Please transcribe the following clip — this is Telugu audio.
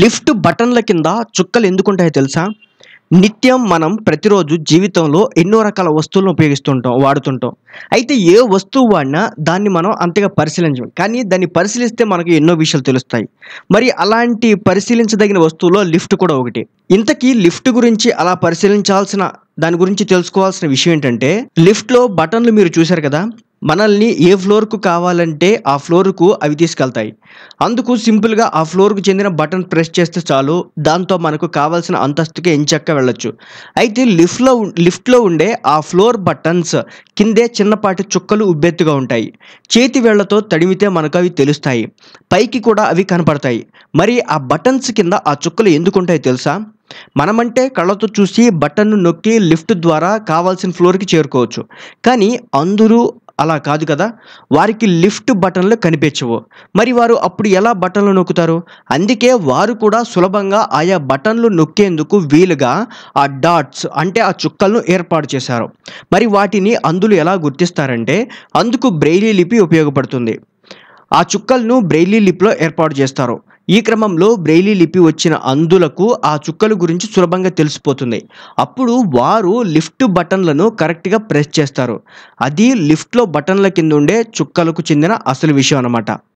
లిఫ్ట్ బటన్ల కింద చుక్కలు ఎందుకుంటాయో తెలుసా నిత్యం మనం ప్రతిరోజు జీవితంలో ఎన్నో రకాల వస్తువులను ఉపయోగిస్తుంటాం వాడుతుంటాం అయితే ఏ వస్తువు వాడినా దాన్ని మనం అంతగా పరిశీలించం కానీ దాన్ని పరిశీలిస్తే మనకు ఎన్నో విషయాలు తెలుస్తాయి మరి అలాంటి పరిశీలించదగిన వస్తువులో లిఫ్ట్ కూడా ఒకటి ఇంతకీ లిఫ్ట్ గురించి అలా పరిశీలించాల్సిన దాని గురించి తెలుసుకోవాల్సిన విషయం ఏంటంటే లిఫ్ట్లో బటన్లు మీరు చూశారు కదా మనల్ని ఏ ఫ్లోర్కు కావాలంటే ఆ ఫ్లోర్కు అవి తీసుకెళ్తాయి అందుకు సింపుల్గా ఆ ఫ్లోర్కు చెందిన బటన్ ప్రెస్ చేస్తే చాలు దాంతో మనకు కావాల్సిన అంతస్తుకి ఎంచక్క వెళ్ళొచ్చు అయితే లిఫ్ట్లో లిఫ్ట్లో ఉండే ఆ ఫ్లోర్ బటన్స్ కిందే చిన్నపాటి చుక్కలు ఉబ్బెత్తుగా ఉంటాయి చేతి వేళ్లతో తడిమితే మనకు అవి తెలుస్తాయి పైకి కూడా అవి కనపడతాయి మరి ఆ బటన్స్ కింద ఆ చుక్కలు ఎందుకు ఉంటాయి తెలుసా మనమంటే కళ్ళతో చూసి బటన్ను నొక్కి లిఫ్ట్ ద్వారా కావాల్సిన ఫ్లోర్కి చేరుకోవచ్చు కానీ అందరూ అలా కాదు కదా వారికి లిఫ్ట్ బటన్లు కనిపించవు మరి వారు అప్పుడు ఎలా బటన్లు నొక్కుతారు అందుకే వారు కూడా సులభంగా ఆయా బటన్లు నొక్కేందుకు వీలుగా ఆ డాట్స్ అంటే ఆ చుక్కలను ఏర్పాటు చేశారు మరి వాటిని అందులు ఎలా గుర్తిస్తారంటే అందుకు బ్రెయిలీ లిపి ఉపయోగపడుతుంది ఆ చుక్కలను బ్రెయిలీ లిపిలో ఏర్పాటు చేస్తారు ఈ క్రమంలో బ్రెయిలీ లిపి వచ్చిన అందులకు ఆ చుక్కల గురించి సులభంగా తెలిసిపోతుంది అప్పుడు వారు లిఫ్ట్ బటన్లను కరెక్ట్గా ప్రెస్ చేస్తారు అది లిఫ్ట్లో బటన్ల కింద ఉండే చుక్కలకు చెందిన అసలు విషయం అనమాట